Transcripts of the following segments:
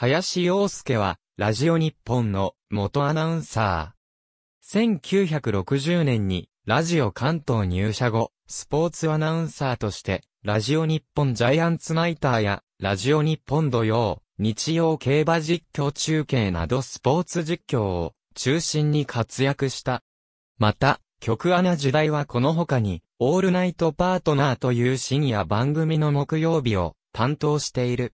林洋介は、ラジオ日本の元アナウンサー。1960年に、ラジオ関東入社後、スポーツアナウンサーとして、ラジオ日本ジャイアンツナイターや、ラジオ日本土曜、日曜競馬実況中継などスポーツ実況を中心に活躍した。また、曲アナ時代はこの他に、オールナイトパートナーという深夜番組の木曜日を担当している。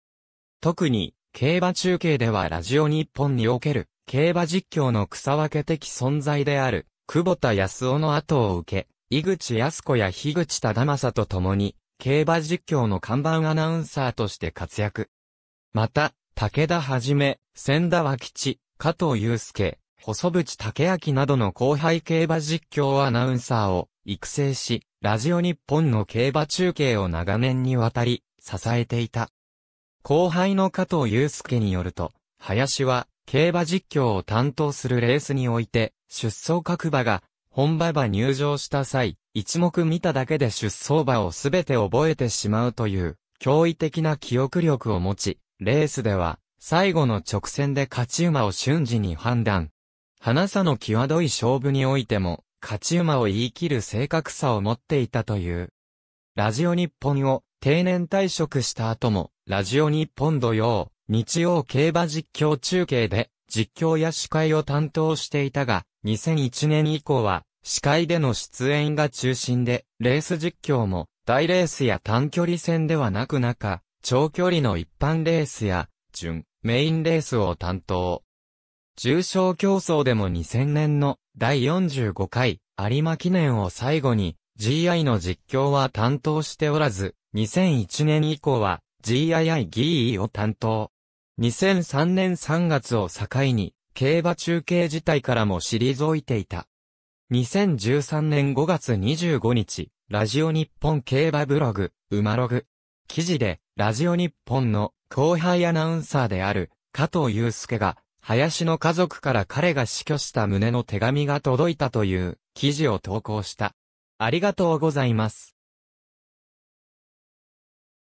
特に、競馬中継ではラジオ日本における、競馬実況の草分け的存在である、久保田康夫の後を受け、井口康子や樋口忠正と共に、競馬実況の看板アナウンサーとして活躍。また、武田はじめ、千田和吉、加藤祐介、細渕武明などの後輩競馬実況アナウンサーを育成し、ラジオ日本の競馬中継を長年にわたり支えていた。後輩の加藤祐介によると、林は、競馬実況を担当するレースにおいて、出走各馬が、本馬場入場した際、一目見ただけで出走馬をすべて覚えてしまうという、驚異的な記憶力を持ち、レースでは、最後の直線で勝ち馬を瞬時に判断。花さの際どい勝負においても、勝ち馬を言い切る正確さを持っていたという。ラジオ日本を定年退職した後も、ラジオ日本土曜、日曜競馬実況中継で、実況や司会を担当していたが、2001年以降は、司会での出演が中心で、レース実況も、大レースや短距離戦ではなく中、長距離の一般レースや、準、メインレースを担当。重賞競争でも2000年の第45回有馬記念を最後に GI の実況は担当しておらず、2001年以降は GII 議員を担当。2003年3月を境に、競馬中継自体からも退いていた。2013年5月25日、ラジオ日本競馬ブログ、馬ログ。記事で、ラジオ日本の後輩アナウンサーである、加藤祐介が、林の家族から彼が死去した旨の手紙が届いたという記事を投稿した。ありがとうございます。